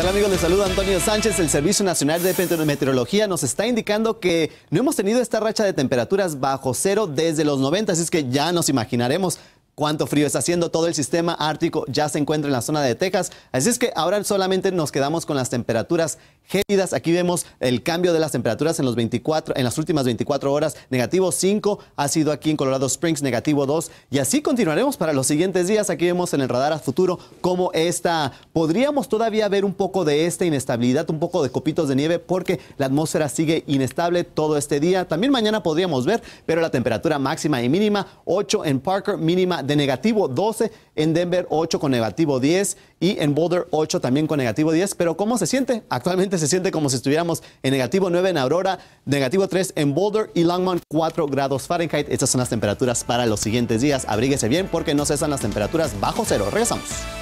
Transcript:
Hola amigos? Les salud Antonio Sánchez. El Servicio Nacional de Meteorología nos está indicando que no hemos tenido esta racha de temperaturas bajo cero desde los 90, así es que ya nos imaginaremos cuánto frío está haciendo. Todo el sistema ártico ya se encuentra en la zona de Texas. Así es que ahora solamente nos quedamos con las temperaturas gélidas. Aquí vemos el cambio de las temperaturas en, los 24, en las últimas 24 horas. Negativo 5 ha sido aquí en Colorado Springs, negativo 2. Y así continuaremos para los siguientes días. Aquí vemos en el radar a futuro cómo está podríamos todavía ver un poco de esta inestabilidad, un poco de copitos de nieve, porque la atmósfera sigue inestable todo este día. También mañana podríamos ver, pero la temperatura máxima y mínima, 8 en Parker, mínima de negativo 12, en Denver 8 con negativo 10 y en Boulder 8 también con negativo 10. Pero ¿cómo se siente? Actualmente se siente como si estuviéramos en negativo 9 en Aurora, negativo 3 en Boulder y Longmont 4 grados Fahrenheit. Estas son las temperaturas para los siguientes días. Abríguese bien porque no cesan las temperaturas bajo cero. Regresamos.